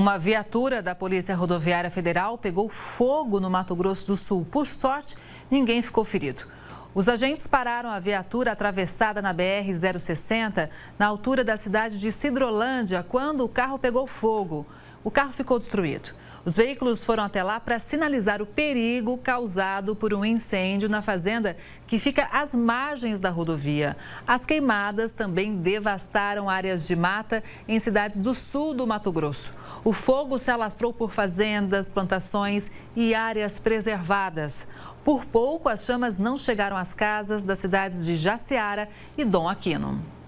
Uma viatura da Polícia Rodoviária Federal pegou fogo no Mato Grosso do Sul. Por sorte, ninguém ficou ferido. Os agentes pararam a viatura atravessada na BR-060, na altura da cidade de Cidrolândia, quando o carro pegou fogo. O carro ficou destruído. Os veículos foram até lá para sinalizar o perigo causado por um incêndio na fazenda que fica às margens da rodovia. As queimadas também devastaram áreas de mata em cidades do sul do Mato Grosso. O fogo se alastrou por fazendas, plantações e áreas preservadas. Por pouco, as chamas não chegaram às casas das cidades de Jaciara e Dom Aquino.